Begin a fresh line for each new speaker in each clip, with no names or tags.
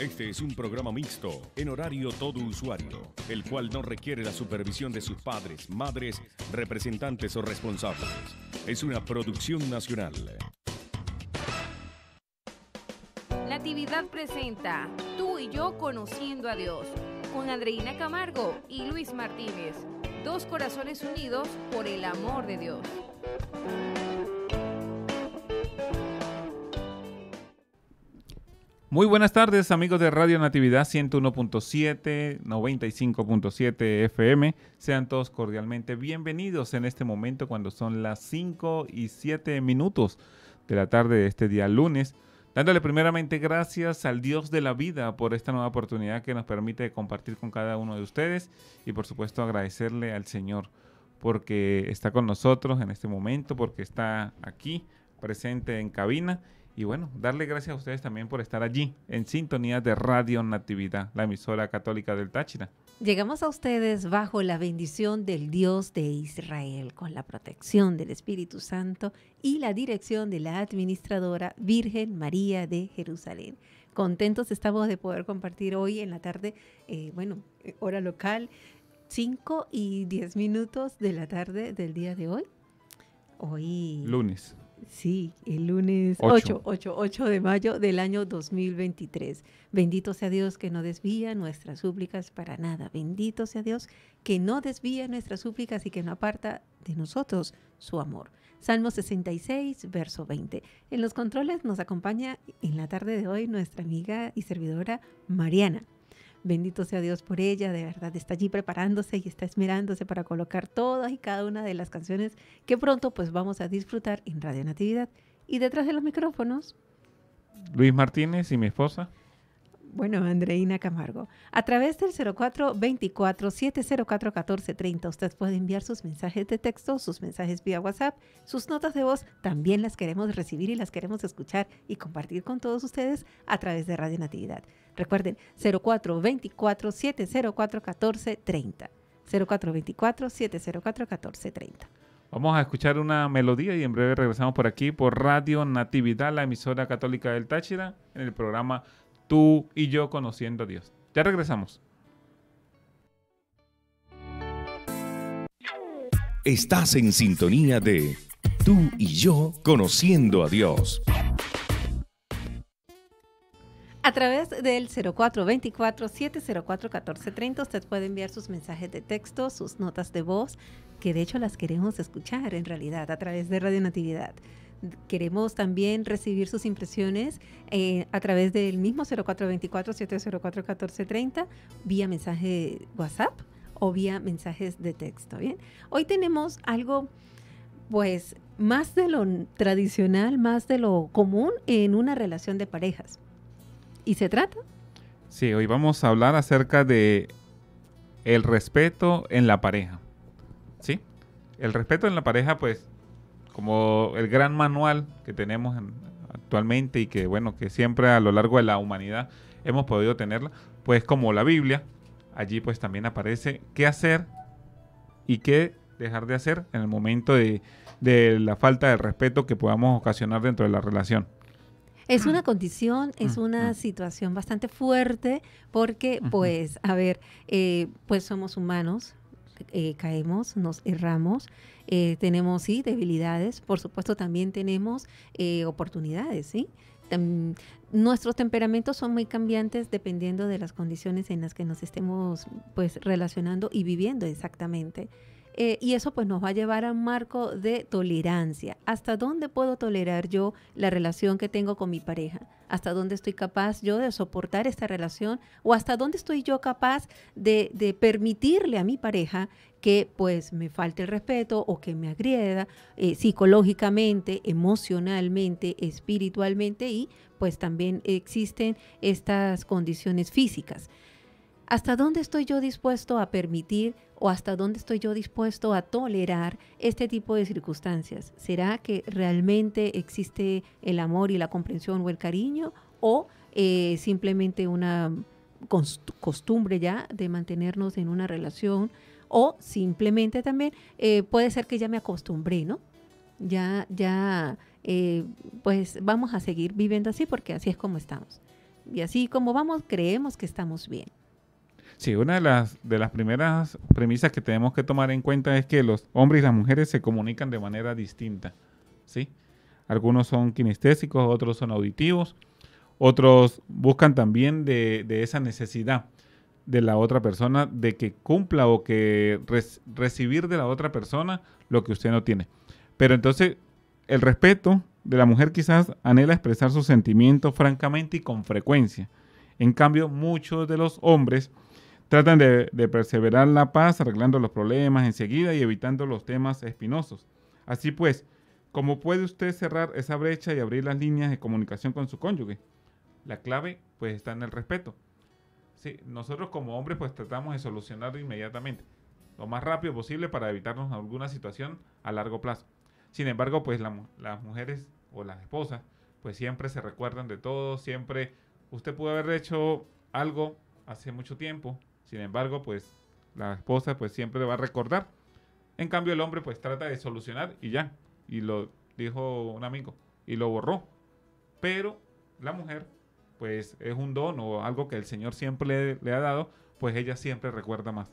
Este es un programa mixto, en horario todo usuario, el cual no requiere la supervisión de sus padres, madres, representantes o responsables. Es una producción nacional.
La actividad presenta Tú y yo conociendo a Dios, con Andreina Camargo y Luis Martínez, dos corazones unidos por el amor de Dios.
Muy buenas tardes amigos de Radio Natividad 101.7, 95.7 FM. Sean todos cordialmente bienvenidos en este momento cuando son las 5 y 7 minutos de la tarde de este día lunes. Dándole primeramente gracias al Dios de la vida por esta nueva oportunidad que nos permite compartir con cada uno de ustedes y por supuesto agradecerle al Señor porque está con nosotros en este momento, porque está aquí presente en cabina y bueno, darle gracias a ustedes también por estar allí, en sintonía de Radio Natividad, la emisora católica del Táchira.
Llegamos a ustedes bajo la bendición del Dios de Israel, con la protección del Espíritu Santo y la dirección de la administradora Virgen María de Jerusalén. Contentos estamos de poder compartir hoy en la tarde, eh, bueno, eh, hora local, 5 y 10 minutos de la tarde del día de hoy. Hoy.
Lunes. Sí, el lunes 8.
8, 8, de mayo del año 2023. Bendito sea Dios que no desvía nuestras súplicas para nada. Bendito sea Dios que no desvía nuestras súplicas y que no aparta de nosotros su amor. Salmo 66, verso 20. En los controles nos acompaña en la tarde de hoy nuestra amiga y servidora Mariana. Bendito sea Dios por ella, de verdad está allí preparándose y está esmerándose para colocar todas y cada una de las canciones que pronto pues vamos a disfrutar en Radio Natividad. Y detrás de los micrófonos.
Luis Martínez y mi esposa
bueno, Andreina Camargo. A través del 0424-704-1430 usted puede enviar sus mensajes de texto, sus mensajes vía WhatsApp, sus notas de voz. También las queremos recibir y las queremos escuchar y compartir con todos ustedes a través de Radio Natividad. Recuerden, 0424-704-1430. 0424-704-1430.
Vamos a escuchar una melodía y en breve regresamos por aquí por Radio Natividad, la emisora católica del Táchira, en el programa tú y yo conociendo a Dios. Ya regresamos. Estás en sintonía de tú y yo conociendo a Dios.
A través del 0424-704-1430 usted puede enviar sus mensajes de texto, sus notas de voz, que de hecho las queremos escuchar en realidad a través de Radio Natividad queremos también recibir sus impresiones eh, a través del mismo 0424-704-1430 vía mensaje WhatsApp o vía mensajes de texto. Bien, hoy tenemos algo pues más de lo tradicional, más de lo común en una relación de parejas. ¿Y se trata?
Sí, hoy vamos a hablar acerca de el respeto en la pareja. ¿Sí? El respeto en la pareja pues como el gran manual que tenemos actualmente y que, bueno, que siempre a lo largo de la humanidad hemos podido tenerla, pues como la Biblia, allí pues también aparece qué hacer y qué dejar de hacer en el momento de, la falta de respeto que podamos ocasionar dentro de la relación.
Es una condición, mm, es una mm. situación bastante fuerte porque, pues, a ver, eh, pues somos humanos, eh, caemos, nos erramos, eh, tenemos sí debilidades, por supuesto también tenemos eh, oportunidades, ¿sí? nuestros temperamentos son muy cambiantes dependiendo de las condiciones en las que nos estemos pues relacionando y viviendo exactamente. Eh, y eso pues nos va a llevar a un marco de tolerancia. ¿Hasta dónde puedo tolerar yo la relación que tengo con mi pareja? ¿Hasta dónde estoy capaz yo de soportar esta relación? ¿O hasta dónde estoy yo capaz de, de permitirle a mi pareja que pues me falte el respeto o que me agrieda eh, psicológicamente, emocionalmente, espiritualmente y pues también existen estas condiciones físicas. ¿Hasta dónde estoy yo dispuesto a permitir o hasta dónde estoy yo dispuesto a tolerar este tipo de circunstancias? ¿Será que realmente existe el amor y la comprensión o el cariño o eh, simplemente una costumbre ya de mantenernos en una relación o simplemente también eh, puede ser que ya me acostumbré, ¿no? Ya, ya, eh, pues vamos a seguir viviendo así porque así es como estamos. Y así como vamos, creemos que estamos bien.
Sí, una de las, primeras premisas que tenemos que tomar en cuenta es que los hombres y las mujeres se comunican de manera distinta. ¿sí? Algunos son kinestésicos, otros son auditivos, otros buscan también de, esa necesidad de la otra persona, de que cumpla o que recibir de la otra persona lo que usted no tiene. Pero entonces, el respeto de la mujer quizás anhela expresar sus sentimientos francamente y con frecuencia. En cambio, muchos de los hombres Tratan de, perseverar la paz, arreglando los problemas enseguida y evitando los temas espinosos. Así pues, ¿cómo puede usted cerrar esa brecha y abrir las líneas de comunicación con su cónyuge? La clave, pues, está en el respeto. Sí, nosotros como hombres pues tratamos de solucionarlo inmediatamente, lo más rápido posible para evitarnos alguna situación a largo plazo. Sin embargo, pues las mujeres o las esposas pues siempre se recuerdan de todo, siempre usted pudo haber hecho algo hace mucho tiempo, sin embargo, pues la esposa pues siempre va a recordar. En cambio el hombre pues trata de solucionar y ya. Y lo dijo un amigo y lo borró. Pero la mujer pues es un don o algo que el Señor siempre le, ha dado, pues ella siempre recuerda más.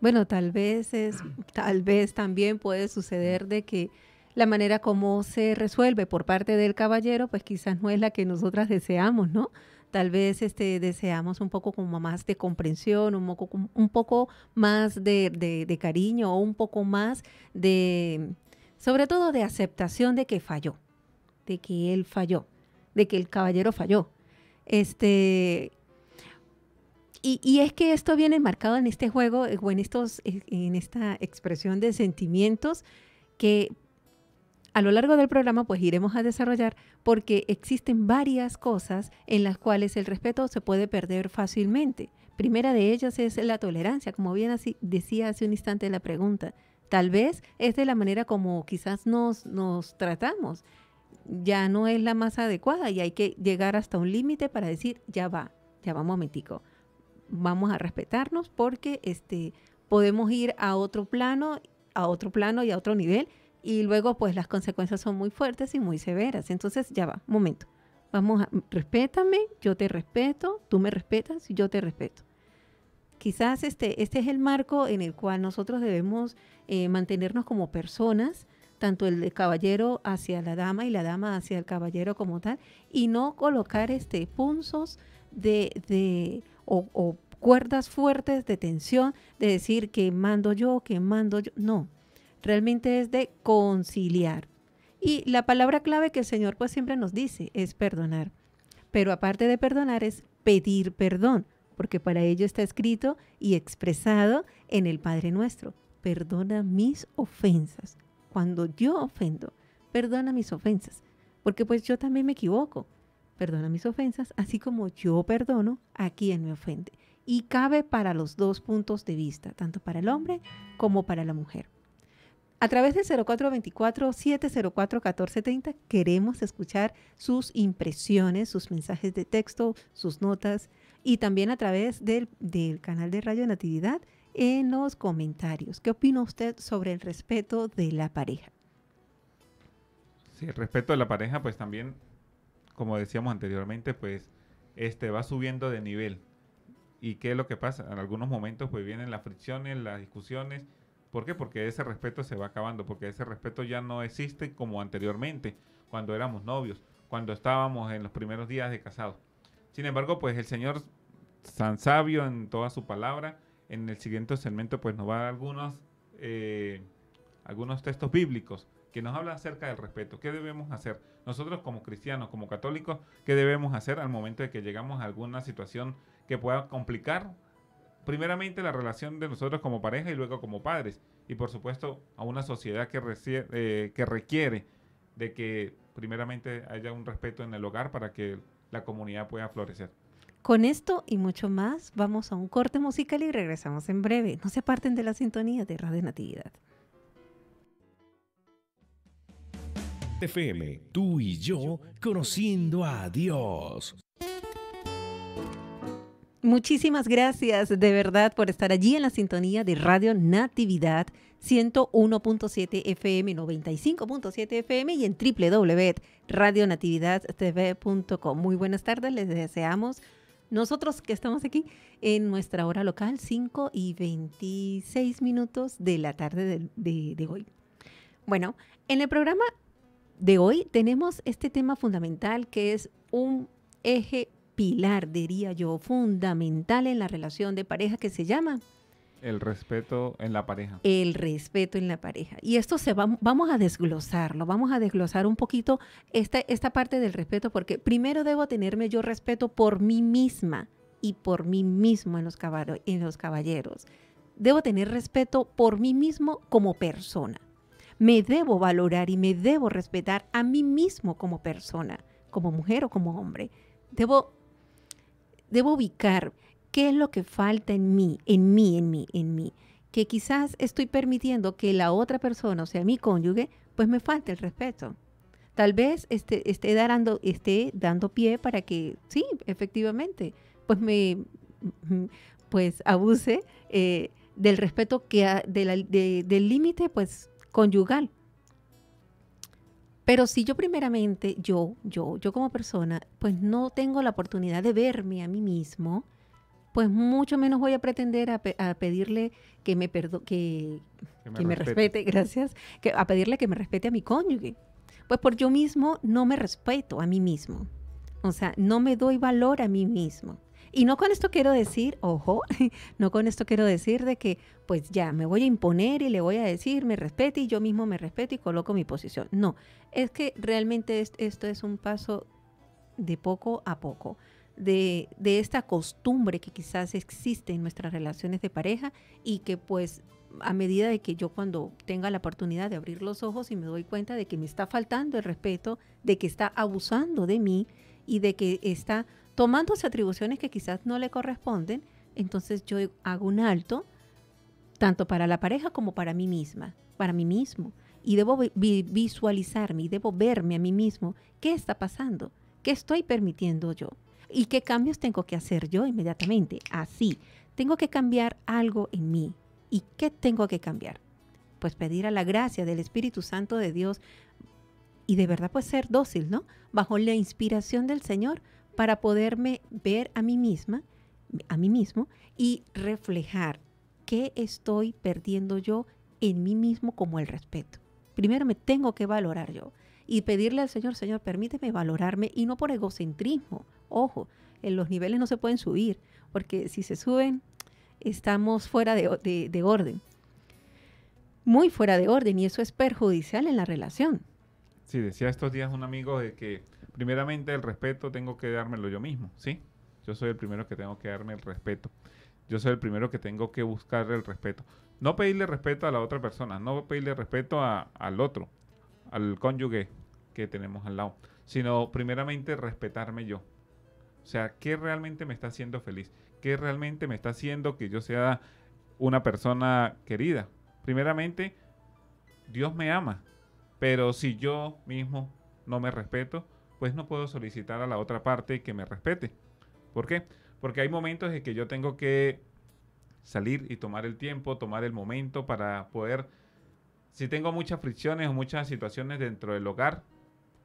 Bueno, tal vez es, tal vez también puede suceder de que la manera como se resuelve por parte del caballero, pues quizás no es la que nosotras deseamos, ¿no? tal vez este, deseamos un poco como más de comprensión, un poco, un poco más de, cariño o un poco más de, sobre todo de aceptación de que falló, de que él falló, de que el caballero falló. Este, y, es que esto viene marcado en este juego eh, en, estos, eh, en esta expresión de sentimientos que a lo largo del programa pues iremos a desarrollar porque existen varias cosas en las cuales el respeto se puede perder fácilmente. Primera de ellas es la tolerancia, como bien así decía hace un instante la pregunta. Tal vez es de la manera como quizás nos, tratamos. Ya no es la más adecuada y hay que llegar hasta un límite para decir, ya va, ya va un momentico. Vamos a respetarnos porque este, podemos ir a otro plano, a otro plano y a otro nivel y luego pues las consecuencias son muy fuertes y muy severas. Entonces ya va, momento. Vamos a, respétame, yo te respeto, tú me respetas, y yo te respeto. Quizás este, este es el marco en el cual nosotros debemos eh, mantenernos como personas, tanto el caballero hacia la dama y la dama hacia el caballero como tal, y no colocar este, punzos de, o cuerdas fuertes de tensión, de decir que mando yo, que mando yo. No, realmente es de conciliar. Y la palabra clave que el Señor pues siempre nos dice es perdonar. Pero aparte de perdonar es pedir perdón, porque para ello está escrito y expresado en el Padre nuestro. Perdona mis ofensas. Cuando yo ofendo, perdona mis ofensas, porque pues yo también me equivoco. Perdona mis ofensas, así como yo perdono a quien me ofende. Y cabe para los dos puntos de vista, tanto para el hombre como para la mujer. A través del 0424-704-1470 queremos escuchar sus impresiones, sus mensajes de texto, sus notas y también a través del, canal de Radio Natividad en los comentarios. ¿Qué opina usted sobre el respeto de la pareja?
Sí, el respeto de la pareja pues también, como decíamos anteriormente, pues este va subiendo de nivel. ¿Y qué es lo que pasa? En algunos momentos pues vienen las fricciones, las discusiones ¿Por qué? Porque ese respeto se va acabando, porque ese respeto ya no existe como anteriormente, cuando éramos novios, cuando estábamos en los primeros días de casados. Sin embargo, pues el Señor, San sabio en toda su palabra, en el siguiente segmento pues nos va a dar algunos, eh, algunos textos bíblicos que nos hablan acerca del respeto. ¿Qué debemos hacer? Nosotros como cristianos, como católicos, ¿qué debemos hacer al momento de que llegamos a alguna situación que pueda complicar primeramente la relación de nosotros como pareja y luego como padres. Y por supuesto a una sociedad que, eh, que requiere de que primeramente haya un respeto en el hogar para que la comunidad pueda florecer.
Con esto y mucho más, vamos a un corte musical y regresamos en breve. No se aparten de la sintonía de Radio Natividad.
FM, tú y yo conociendo a Dios.
Muchísimas gracias de verdad por estar allí en la sintonía de Radio Natividad 101.7 FM, 95.7 FM y en www.radionatividadtv.com. Muy buenas tardes, les deseamos nosotros que estamos aquí en nuestra hora local, 5 y 26 minutos de la tarde de, de hoy. Bueno, en el programa de hoy tenemos este tema fundamental que es un eje pilar, diría yo, fundamental en la relación de pareja que se llama.
El respeto en la pareja. El
respeto en la pareja. Y esto se va, vamos a desglosarlo, vamos a desglosar un poquito esta, esta parte del respeto, porque primero debo tenerme yo respeto por mí misma y por mí mismo en los, en los caballeros. Debo tener respeto por mí mismo como persona. Me debo valorar y me debo respetar a mí mismo como persona, como mujer o como hombre. Debo debo ubicar qué es lo que falta en mí, en mí, en mí, en mí, que quizás estoy permitiendo que la otra persona, o sea, mi cónyuge, pues me falte el respeto. Tal vez este, esté, esté, dando, esté dando pie para que, sí, efectivamente, pues me pues abuse eh, del respeto que de del límite pues conyugal pero si yo primeramente, yo, yo, yo como persona, pues no tengo la oportunidad de verme a mí mismo, pues mucho menos voy a pretender a, pedirle que me, perdo que,
que me, respete,
gracias, que, a pedirle que me respete a mi cónyuge. Pues por yo mismo no me respeto a mí mismo. O sea, no me doy valor a mí mismo. Y no con esto quiero decir, ojo, no con esto quiero decir de que pues ya me voy a imponer y le voy a decir, me respete y yo mismo me respeto y coloco mi posición. No, es que realmente esto es un paso de poco a poco. De, de, esta costumbre que quizás existe en nuestras relaciones de pareja y que pues a medida de que yo cuando tenga la oportunidad de abrir los ojos y me doy cuenta de que me está faltando el respeto, de que está abusando de mí y de que está tomándose atribuciones que quizás no le corresponden, entonces yo hago un alto, tanto para la pareja como para mí misma, para mí mismo. Y debo visualizarme y debo verme a mí mismo qué está pasando, qué estoy permitiendo yo y qué cambios tengo que hacer yo inmediatamente. Así, tengo que cambiar algo en mí. ¿Y qué tengo que cambiar? Pues pedir a la gracia del Espíritu Santo de Dios y de verdad pues ser dócil, ¿no? Bajo la inspiración del Señor para poderme ver a mí misma, a mí mismo y reflejar qué estoy perdiendo yo en mí mismo como el respeto. Primero me tengo que valorar yo y pedirle al Señor, Señor, permíteme valorarme y no por egocentrismo. Ojo, en los niveles no se pueden subir porque si se suben estamos fuera de, de orden. Muy fuera de orden y eso es perjudicial en la relación.
Sí, decía estos días un amigo de que primeramente el respeto tengo que dármelo yo mismo, ¿sí? Yo soy el primero que tengo que darme el respeto. Yo soy el primero que tengo que buscar el respeto. No pedirle respeto a la otra persona, no pedirle respeto al otro, al cónyuge que tenemos al lado, sino primeramente respetarme yo. O sea, ¿qué realmente me está haciendo feliz? ¿Qué realmente me está haciendo que yo sea una persona querida? Primeramente, Dios me ama, pero si yo mismo no me respeto, pues no puedo solicitar a la otra parte que me respete. ¿Por qué? Porque hay momentos en que yo tengo que salir y tomar el tiempo, tomar el momento para poder, si tengo muchas fricciones o muchas situaciones dentro del hogar,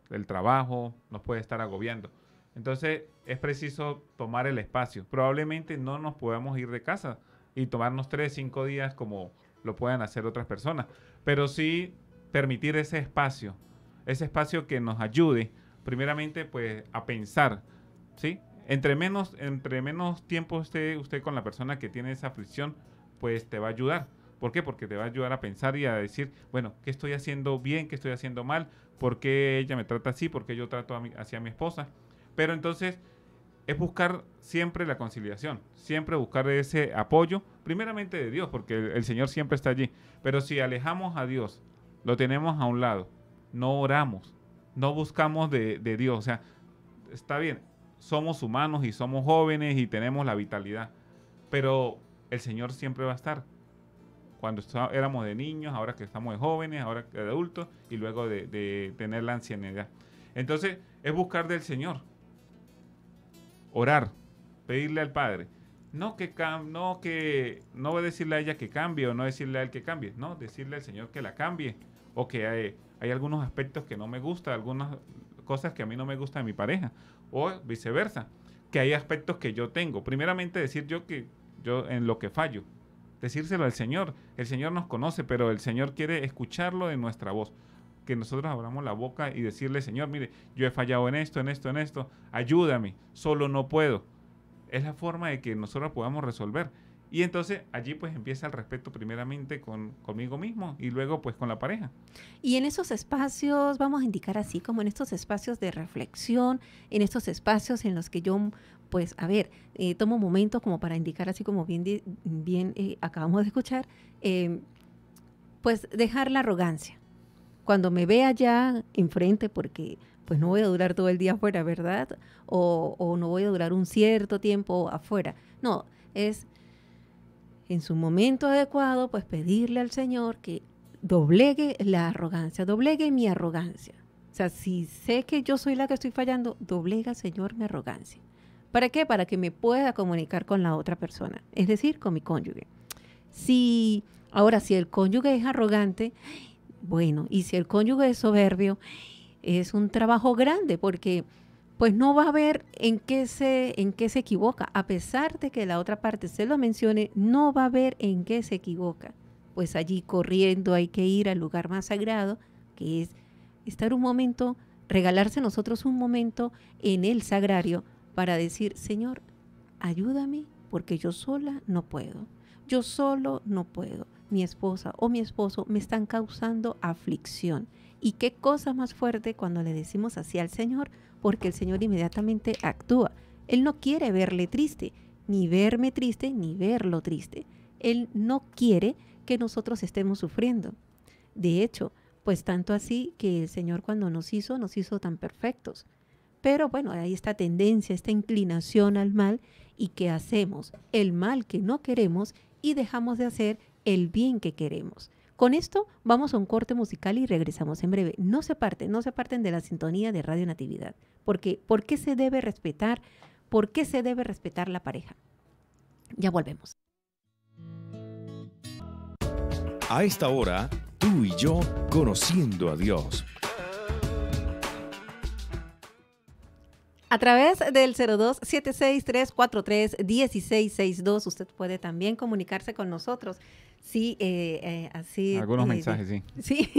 el trabajo nos puede estar agobiando. Entonces es preciso tomar el espacio. Probablemente no nos podamos ir de casa y tomarnos 3, 5 días como lo puedan hacer otras personas, pero sí permitir ese espacio, ese espacio que nos ayude primeramente, pues a pensar, ¿sí? Entre menos, entre menos tiempo esté usted con la persona que tiene esa aflicción, pues te va a ayudar. ¿Por qué? Porque te va a ayudar a pensar y a decir, bueno, ¿qué estoy haciendo bien? ¿Qué estoy haciendo mal? ¿Por qué ella me trata así? ¿Por qué yo trato a mi, hacia mi esposa? Pero entonces es buscar siempre la conciliación, siempre buscar ese apoyo, primeramente de Dios, porque el Señor siempre está allí. Pero si alejamos a Dios, lo tenemos a un lado, no oramos, no buscamos de, Dios. O sea, está bien, somos humanos y somos jóvenes y tenemos la vitalidad, pero el Señor siempre va a estar. Cuando éramos de niños, ahora que estamos de jóvenes, ahora de adultos y luego de, tener la ancianidad. Entonces, es buscar del Señor. Orar, pedirle al Padre. No que, no que no decirle a ella que cambie o no decirle a él que cambie, no, decirle al Señor que la cambie o que eh, hay algunos aspectos que no me gustan, algunas cosas que a mí no me gustan de mi pareja, o viceversa, que hay aspectos que yo tengo. Primeramente decir yo que yo en lo que fallo, decírselo al Señor. El Señor nos conoce, pero el Señor quiere escucharlo de nuestra voz. Que nosotros abramos la boca y decirle, Señor, mire, yo he fallado en esto, en esto, en esto, ayúdame, solo no puedo. Es la forma de que nosotros podamos resolver. Y entonces allí pues empieza el respeto primeramente con, conmigo mismo y luego pues con la pareja.
Y en esos espacios, vamos a indicar así, como en estos espacios de reflexión, en estos espacios en los que yo pues a ver, eh, tomo momentos como para indicar así como bien, bien eh, acabamos de escuchar, em, pues dejar la arrogancia. Cuando me vea ya enfrente porque pues no voy a durar todo el día afuera, ¿verdad? O, o no voy a durar un cierto tiempo afuera. No, es en su momento adecuado, pues pedirle al Señor que doblegue la arrogancia, doblegue mi arrogancia. O sea, si sé que yo soy la que estoy fallando, doblega, Señor, mi arrogancia. ¿Para qué? Para que me pueda comunicar con la otra persona, es decir, con mi cónyuge. Si, ahora, si el cónyuge es arrogante, bueno, y si el cónyuge es soberbio, es un trabajo grande porque pues no va a ver en qué, se, en qué se equivoca. A pesar de que la otra parte se lo mencione, no va a ver en qué se equivoca. Pues allí corriendo hay que ir al lugar más sagrado, que es estar un momento, regalarse nosotros un momento en el sagrario para decir, Señor, ayúdame porque yo sola no puedo. Yo solo no puedo. Mi esposa o mi esposo me están causando aflicción. ¿Y qué cosa más fuerte cuando le decimos así al Señor? porque el Señor inmediatamente actúa. Él no quiere verle triste, ni verme triste, ni verlo triste. Él no quiere que nosotros estemos sufriendo. De hecho, pues tanto así que el Señor cuando nos hizo, nos hizo tan perfectos. Pero bueno, hay esta tendencia, esta inclinación al mal y que hacemos el mal que no queremos y dejamos de hacer el bien que queremos. Con esto vamos a un corte musical y regresamos en breve. No se aparten, no se aparten de la sintonía de Radio Natividad, porque ¿por qué se debe respetar? ¿Por qué se debe respetar la pareja? Ya volvemos.
A esta hora, tú y yo conociendo a Dios
A través del 02763431662 usted puede también comunicarse con nosotros. Sí, eh, eh así. Algunos eh, mensajes, sí. Sí,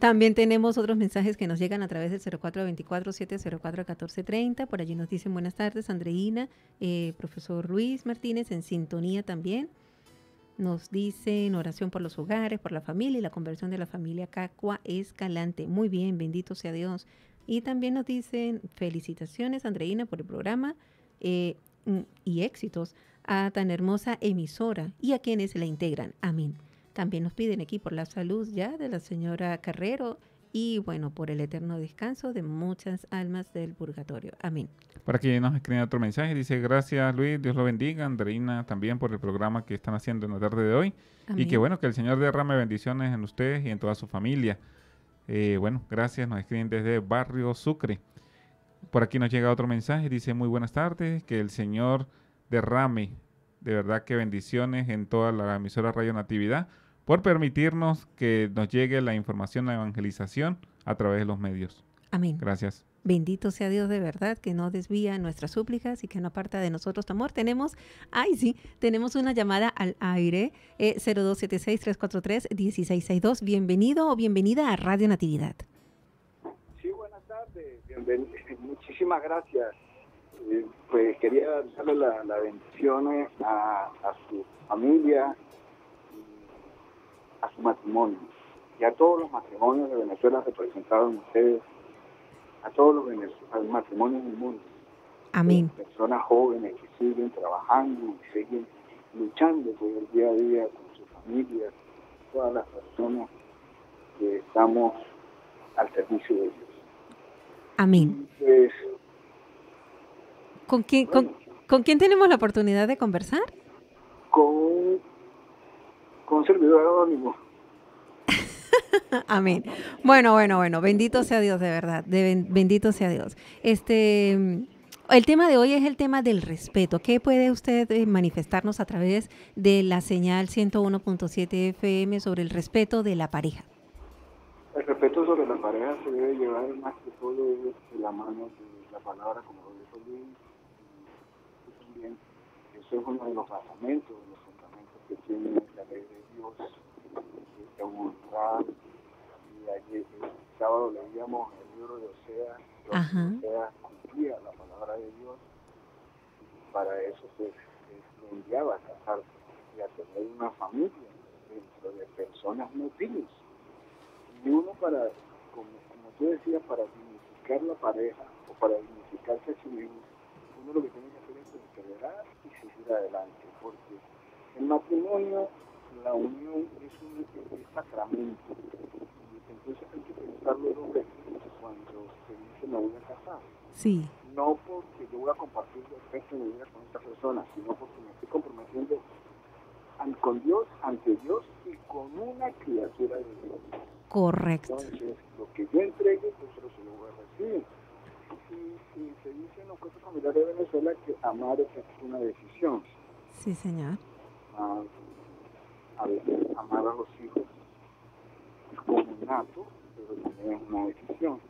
también tenemos otros mensajes que nos llegan a través del 0424-704-1430. Por allí nos dicen buenas tardes, Andreina, eh, profesor Luis Martínez, en sintonía también. Nos dicen oración por los hogares, por la familia y la conversión de la familia Cacua Escalante. Muy bien, bendito sea Dios. Y también nos dicen felicitaciones, Andreina, por el programa eh, mm, y éxitos a tan hermosa emisora y a quienes la integran. Amén. También nos piden aquí por la salud ya de la señora Carrero y bueno, por el eterno descanso de muchas almas del purgatorio. Amén.
Para que nos escribe otro mensaje, dice, gracias Luis, Dios lo bendiga, Andreina también por el programa que están haciendo en la tarde de hoy. Y que bueno, que el Señor derrame bendiciones en ustedes y en toda su familia. Eh, bueno, gracias, nos escriben desde Barrio Sucre. Por aquí nos llega otro mensaje, dice muy buenas tardes, que el Señor derrame de verdad que bendiciones en toda la emisora Radio Natividad por permitirnos que nos llegue la información, la evangelización a través de los medios. Amén. Gracias.
Bendito sea Dios de verdad, que no desvía nuestras súplicas y que no aparta de nosotros tu amor. Tenemos, ay sí, tenemos una llamada al aire eh, 0276-343-1662. Bienvenido o bienvenida a Radio Natividad.
Sí, buenas tardes. Muchísimas gracias. Eh, pues quería darle las bendiciones eh, a, a su familia, a su matrimonio y a todos los matrimonios de Venezuela representados en ustedes a todos los matrimonio matrimonios del mundo. Amén. Personas jóvenes que siguen trabajando y siguen luchando por el día a día con sus familias, todas las personas que estamos al servicio de ellos. Amén. Entonces,
¿Con, quién, tenemos la oportunidad de conversar?
Con, un servidor anónimo.
Amén. Bueno, bueno, bueno. Bendito sea Dios, de verdad. bendito sea Dios. Este. El tema de hoy es el tema del respeto. ¿Qué puede usted eh, manifestarnos a través de la señal 101.7 FM sobre el respeto de la pareja?
El respeto sobre la pareja se debe llevar más que todo de la mano de la palabra, como lo dijo bien. eso es uno de los fundamentos, los fundamentos que tiene y ayer eh, el sábado leíamos el libro de Osea, donde Osea cumplía la palabra de Dios, y para eso se, se enviaba a casarse y a tener una familia dentro de personas notiles. Y uno para, como, como tú decías, para dignificar la pareja o para dignificarse a sí mismo, uno lo que tiene que hacer es perseverar y seguir adelante, porque el matrimonio la unión es un, sacramento. Entonces hay que pensarlo dos cuando se dice me voy a casar. Sí. No porque yo voy a compartir la resto de mi vida con esta persona, sino porque me estoy comprometiendo con Dios, ante Dios y con una criatura de Dios.
Correcto. Entonces,
lo que yo entregue, pues eso se lo voy a recibir. Y, se dice en los cuentos familiares de Venezuela que amar es una decisión. Sí, señor. Ah, veces amar a los hijos es como un acto, pero también es una decisión.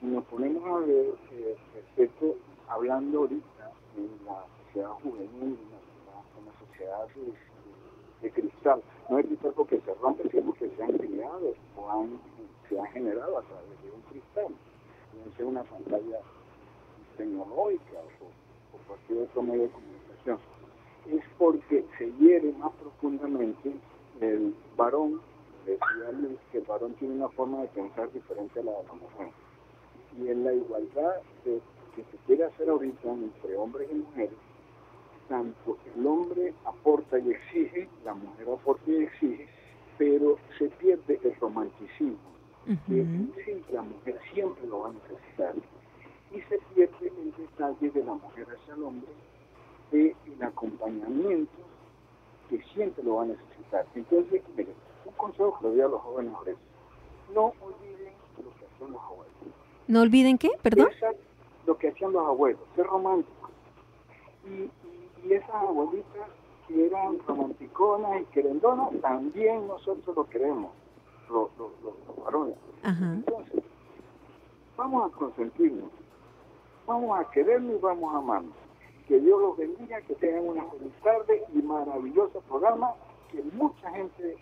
Si nos ponemos a ver eh, respecto, hablando ahorita en la sociedad juvenil, en la, sociedad de, cristal, no es un cristal que se rompe, sino que se han creado o se han generado a través de un cristal, no sea una pantalla tecnológica o, o cualquier otro medio de comunicación es porque se hiere más profundamente el varón, que el varón tiene una forma de pensar diferente a la de la mujer. Y en la igualdad que se quiere hacer ahorita entre hombres y mujeres, tanto el hombre aporta y exige, la mujer aporta y exige, pero se pierde el romanticismo. Uh que sí, la mujer siempre lo va a necesitar. Y se pierde el detalle de la mujer hacia el hombre de de acompañamiento que siempre lo van a necesitar. Entonces, mire, un consejo que le doy a los jóvenes es no olviden lo que hacían los abuelos.
¿No olviden qué? ¿Perdón?
lo que hacían los abuelos, ser románticos. Y, y, esas abuelitas que eran romanticonas y querendonas, también nosotros lo queremos, los, varones. Entonces, vamos a consentirnos, vamos a querernos y vamos a amarnos que Dios los bendiga, que tengan una feliz tarde y maravilloso programa que mucha gente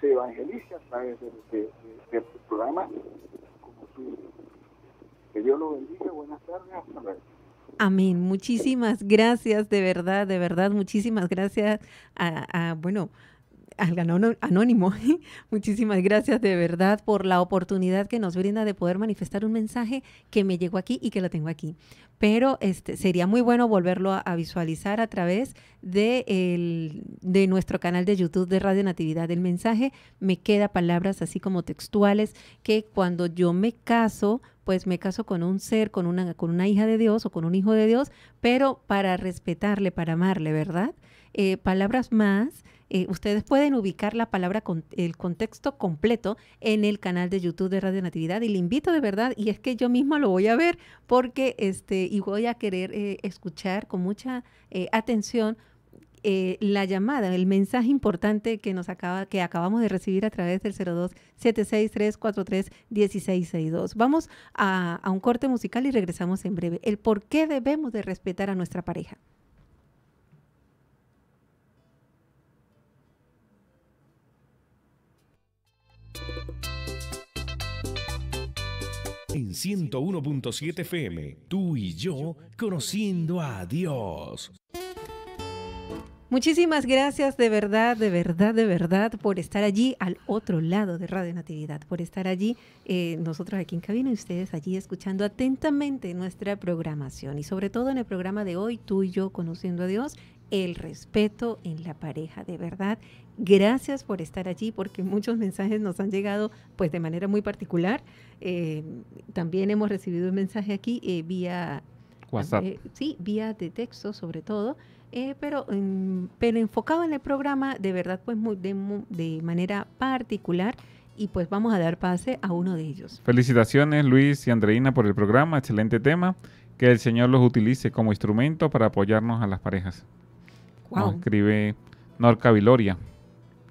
se evangeliza a través de, este programa como tú. Que Dios los bendiga, buenas tardes, hasta luego.
Amén. Muchísimas gracias, de verdad, de verdad, muchísimas gracias a, a bueno, al anónimo, muchísimas gracias de verdad por la oportunidad que nos brinda de poder manifestar un mensaje que me llegó aquí y que lo tengo aquí. Pero este, sería muy bueno volverlo a, visualizar a través de, nuestro canal de YouTube de Radio Natividad. El mensaje me queda palabras así como textuales que cuando yo me caso pues me caso con un ser, con una, con una hija de Dios o con un hijo de Dios, pero para respetarle, para amarle, ¿verdad? Eh, palabras más eh, ustedes pueden ubicar la palabra con el contexto completo en el canal de YouTube de Radio Natividad y le invito de verdad y es que yo misma lo voy a ver porque este y voy a querer eh, escuchar con mucha eh, atención la llamada, el mensaje importante que nos acaba, que acabamos de recibir a través del 02 43 1662 Vamos a un corte musical y regresamos en breve. El por qué debemos de respetar a nuestra pareja.
en 101.7 FM, tú y yo conociendo a Dios.
Muchísimas gracias de verdad, de verdad, de verdad por estar allí al otro lado de Radio Natividad, por estar allí eh, nosotros aquí en cabina y ustedes allí escuchando atentamente nuestra programación y sobre todo en el programa de hoy, tú y yo conociendo a Dios el respeto en la pareja, de verdad. Gracias por estar allí porque muchos mensajes nos han llegado pues de manera muy particular. Eh, también hemos recibido un mensaje aquí eh, vía WhatsApp. Eh, sí, vía de texto sobre todo, pero, pero enfocado en el programa de verdad pues muy, de, de manera particular y pues vamos a dar pase a uno de ellos.
Felicitaciones Luis y Andreina por el programa, excelente tema. Que el Señor los utilice como instrumento para apoyarnos a las parejas escribe Norca Viloria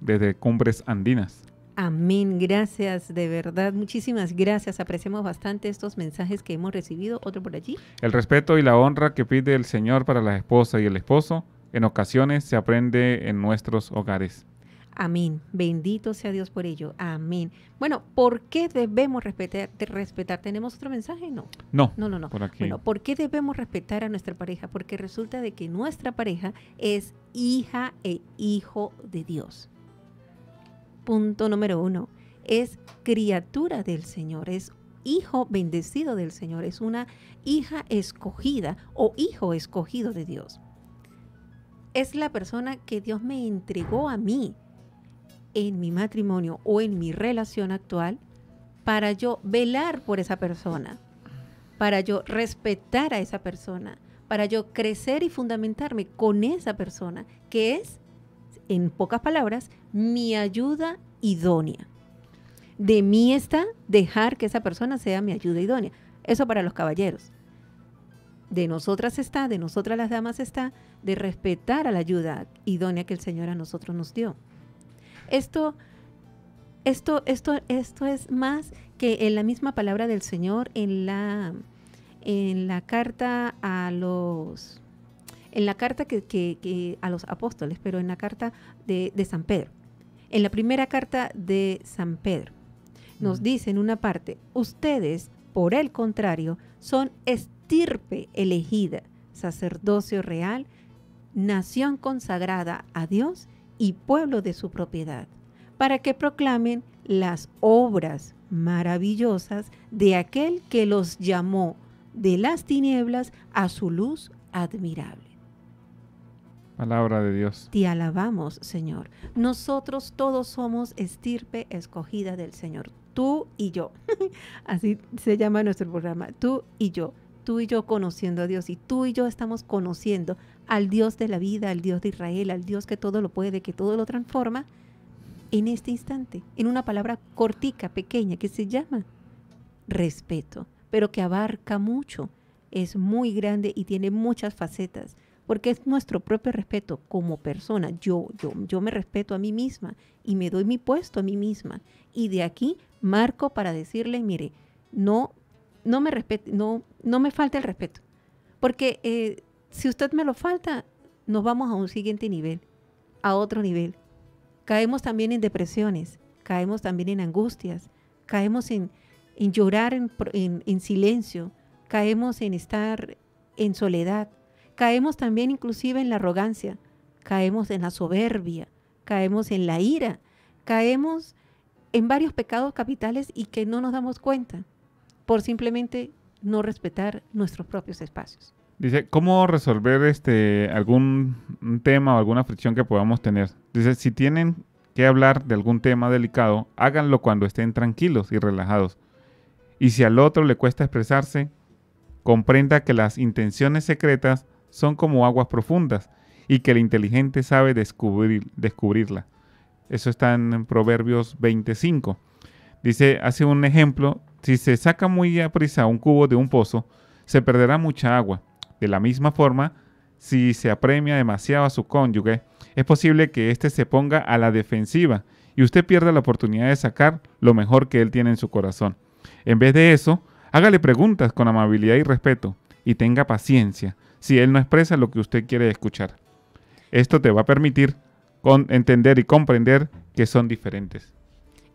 desde Cumbres Andinas.
Amén, gracias, de verdad, muchísimas gracias. Apreciamos bastante estos mensajes que hemos recibido. Otro por allí.
El respeto y la honra que pide el Señor para la esposa y el esposo en ocasiones se aprende en nuestros hogares.
Amén. Bendito sea Dios por ello. Amén. Bueno, ¿por qué debemos respetar? respetar? ¿Tenemos otro mensaje? No. No. No, no, no. Por Bueno, ¿por qué debemos respetar a nuestra pareja? Porque resulta de que nuestra pareja es hija e hijo de Dios. Punto número uno. Es criatura del Señor, es hijo bendecido del Señor, es una hija escogida o hijo escogido de Dios. Es la persona que Dios me entregó a mí en mi matrimonio o en mi relación actual para yo velar por esa persona, para yo respetar a esa persona, para yo crecer y fundamentarme con esa persona, que es, en pocas palabras, mi ayuda idónea. De mí está dejar que esa persona sea mi ayuda idónea. Eso para los caballeros. De nosotras está, de nosotras las damas está, de respetar a la ayuda idónea que el Señor a nosotros nos dio. Esto, esto, es más que en la misma palabra del Señor en la, carta a los en la carta que, a los apóstoles, pero en la carta de, de San Pedro. En la primera carta de San Pedro nos mm. dice en una parte, ustedes, por el contrario, son estirpe elegida, sacerdocio real, nación consagrada a Dios y pueblo de su propiedad, para que proclamen las obras maravillosas de aquel que los llamó de las tinieblas a su luz admirable.
Palabra de Dios.
Te alabamos, Señor. Nosotros todos somos estirpe escogida del Señor, tú y yo. Así se llama nuestro programa, tú y yo. Tú y yo conociendo a Dios y tú y yo estamos conociendo al Dios de la vida, al Dios de Israel, al Dios que todo lo puede, que todo lo transforma, en este instante, en una palabra cortica, pequeña, que se llama respeto, pero que abarca mucho, es muy grande y tiene muchas facetas, porque es nuestro propio respeto como persona. Yo, yo, yo me respeto a mí misma y me doy mi puesto a mí misma. Y de aquí marco para decirle, mire, no, no me respeto, no, no me falta el respeto. Porque eh, si usted me lo falta, nos vamos a un siguiente nivel, a otro nivel. Caemos también en depresiones, caemos también en angustias, caemos en, llorar en, en silencio, caemos en estar en soledad, caemos también inclusive en la arrogancia, caemos en la soberbia, caemos en la ira, caemos en varios pecados capitales y que no nos damos cuenta por simplemente no respetar nuestros propios espacios.
Dice, ¿cómo resolver este algún tema o alguna fricción que podamos tener? Dice, si tienen que hablar de algún tema delicado, háganlo cuando estén tranquilos y relajados. Y si al otro le cuesta expresarse, comprenda que las intenciones secretas son como aguas profundas y que el inteligente sabe descubrir, descubrirla. Eso está en Proverbios 25. Dice, hace un ejemplo, si se saca muy a prisa un cubo de un pozo, se perderá mucha agua de la misma forma, si se apremia demasiado a su cónyuge, es posible que éste se ponga a la defensiva y usted pierda la oportunidad de sacar lo mejor que él tiene en su corazón. En vez de eso, hágale preguntas con amabilidad y respeto y tenga paciencia si él no expresa lo que usted quiere escuchar. Esto te va a permitir con entender y comprender que son diferentes.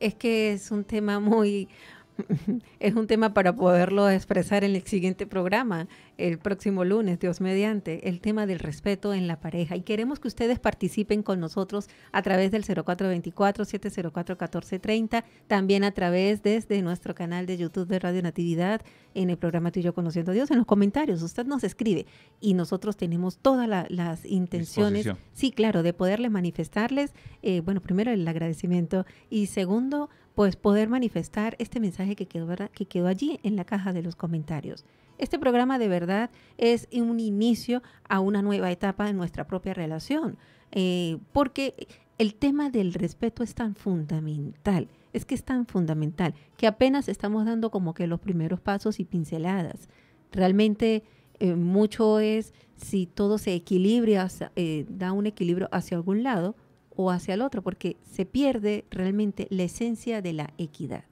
Es
que es un tema muy, es un tema para poderlo expresar en el siguiente programa, el próximo lunes, Dios mediante, el tema del respeto en la pareja. Y queremos que ustedes participen con nosotros a través del 0424-704-1430, también a través desde nuestro canal de YouTube de Radio Natividad, en el programa Tuyo Conociendo a Dios, en los comentarios. Usted nos escribe y nosotros tenemos todas las intenciones, sí, claro, de poderles manifestarles, eh, bueno, primero el agradecimiento y segundo, pues poder manifestar este mensaje que quedó, que quedó allí en la caja de los comentarios. Este programa de verdad es un inicio a una nueva etapa en nuestra propia relación, eh, porque el tema del respeto es tan fundamental, es que es tan fundamental, que apenas estamos dando como que los primeros pasos y pinceladas. Realmente eh, mucho es si todo se equilibra, eh, da un equilibrio hacia algún lado, o hacia el otro, porque se pierde realmente la esencia de la equidad.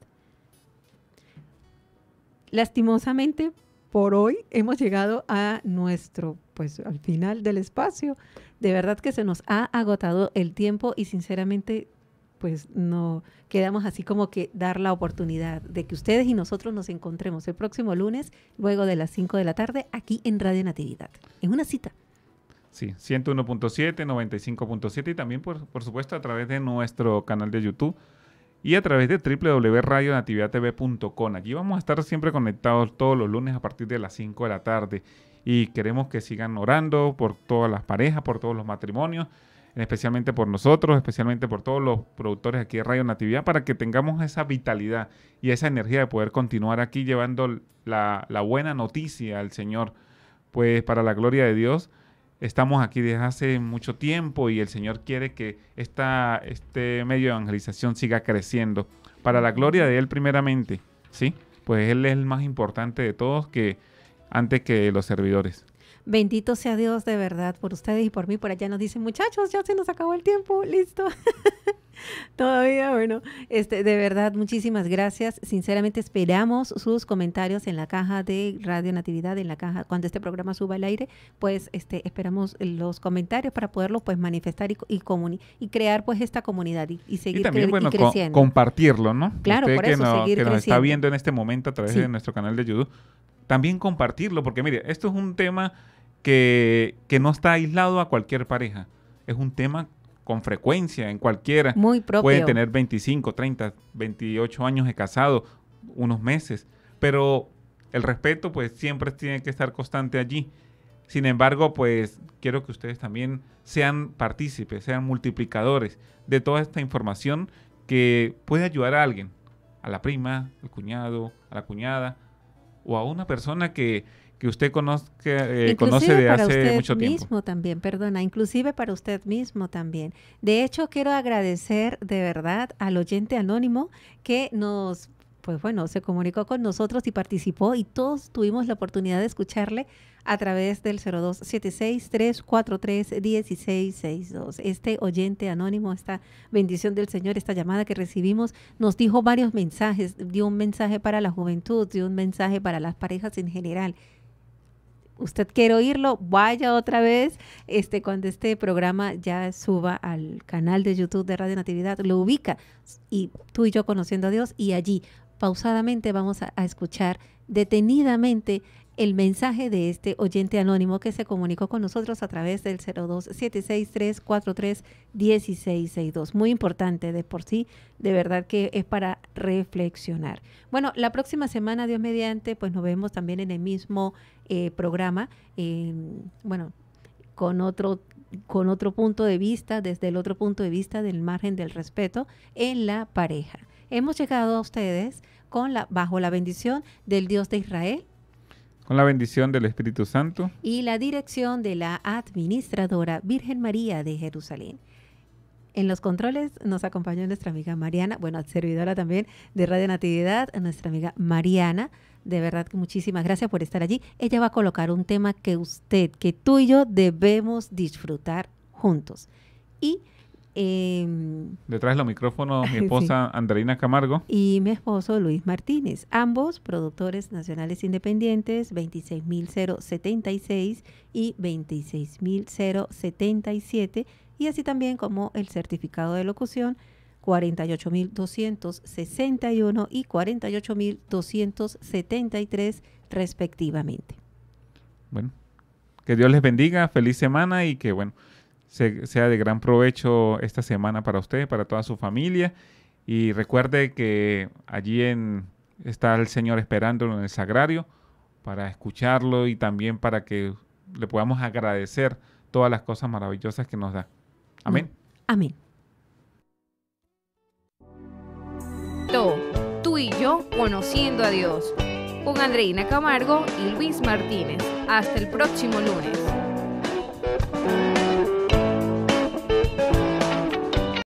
Lastimosamente, por hoy hemos llegado a nuestro, pues al final del espacio. De verdad que se nos ha agotado el tiempo y sinceramente pues no quedamos así como que dar la oportunidad de que ustedes y nosotros nos encontremos el próximo lunes, luego de las 5 de la tarde, aquí en Radio Natividad. Es una cita.
Sí, 101.7, 95.7 y también, por, supuesto, a través de nuestro canal de YouTube y a través de www.radionatividadtv.com. Allí vamos a estar siempre conectados todos los lunes a partir de las 5 de la tarde y queremos que sigan orando por todas las parejas, por todos los matrimonios, especialmente por nosotros, especialmente por todos los productores aquí de Radio Natividad, para que tengamos esa vitalidad y esa energía de poder continuar aquí llevando la, la buena noticia al Señor, pues para la gloria de Dios estamos aquí desde hace mucho tiempo y el Señor quiere que esta, este medio de evangelización siga creciendo para la gloria de Él primeramente, ¿sí? Pues Él es el más importante de todos que antes que los servidores.
Bendito sea Dios de verdad por ustedes y por mí. Por allá nos dicen, muchachos, ya se nos acabó el tiempo, listo. Todavía, bueno, este, de verdad, muchísimas gracias. Sinceramente esperamos sus comentarios en la caja de Radio Natividad, en la caja, cuando este programa suba al aire, pues este, esperamos los comentarios para poderlos pues manifestar y, y, y crear pues esta comunidad y, seguir y también, bueno, compartirlo,
¿no? Claro, por eso, que, nos está viendo en este momento a través de nuestro canal de YouTube también compartirlo, porque mire, esto es un tema que, no está aislado a cualquier pareja, es un tema con frecuencia en cualquiera. Muy propio. Puede tener 25, 30, 28 años de casado, unos meses, pero el respeto pues siempre tiene que estar constante allí. Sin embargo, pues quiero que ustedes también sean partícipes, sean multiplicadores de toda esta información que puede ayudar a alguien, a la prima, al cuñado, a la cuñada, o a una persona que, que usted conozca, eh, conoce de hace mucho tiempo. para mismo
también, perdona, inclusive para usted mismo también. De hecho, quiero agradecer de verdad al oyente anónimo que nos, pues bueno, se comunicó con nosotros y participó y todos tuvimos la oportunidad de escucharle a través del 0276-343-1662. Este oyente anónimo, esta bendición del Señor, esta llamada que recibimos, nos dijo varios mensajes, dio un mensaje para la juventud, dio un mensaje para las parejas en general usted quiere oírlo, vaya otra vez este, cuando este programa ya suba al canal de YouTube de Radio Natividad, lo ubica y tú y yo conociendo a Dios y allí pausadamente vamos a escuchar detenidamente el mensaje de este oyente anónimo que se comunicó con nosotros a través del 02763431662. Muy importante de por sí, de verdad que es para reflexionar. Bueno, la próxima semana, Dios mediante, pues nos vemos también en el mismo eh, programa, bueno, con otro con otro punto de vista, desde el otro punto de vista del margen del respeto en la pareja. Hemos llegado a ustedes con la, bajo la bendición del Dios de Israel,
con la bendición del Espíritu Santo.
Y la dirección de la Administradora Virgen María de Jerusalén. En los controles nos acompañó nuestra amiga Mariana, bueno, servidora también de Radio Natividad, nuestra amiga Mariana. De verdad que muchísimas gracias por estar allí. Ella va a colocar un tema que usted, que tú y yo debemos disfrutar juntos. Y Em,
Detrás de micrófono mi esposa Andreina Camargo.
Y mi esposo Luis Martínez, ambos productores nacionales independientes 26076 y 26077, y así también como el certificado de locución 48.261 y 48.273 respectivamente.
Bueno, que Dios les bendiga, feliz semana y que bueno sea de gran provecho esta semana para usted, para toda su familia. Y recuerde que allí está el Señor esperándolo en el sagrario para escucharlo y también para que le podamos agradecer todas las cosas maravillosas que nos da. Amén.
Amén. Tú y yo conociendo a Dios. Con Andreina Camargo y Luis Martínez. Hasta el próximo lunes.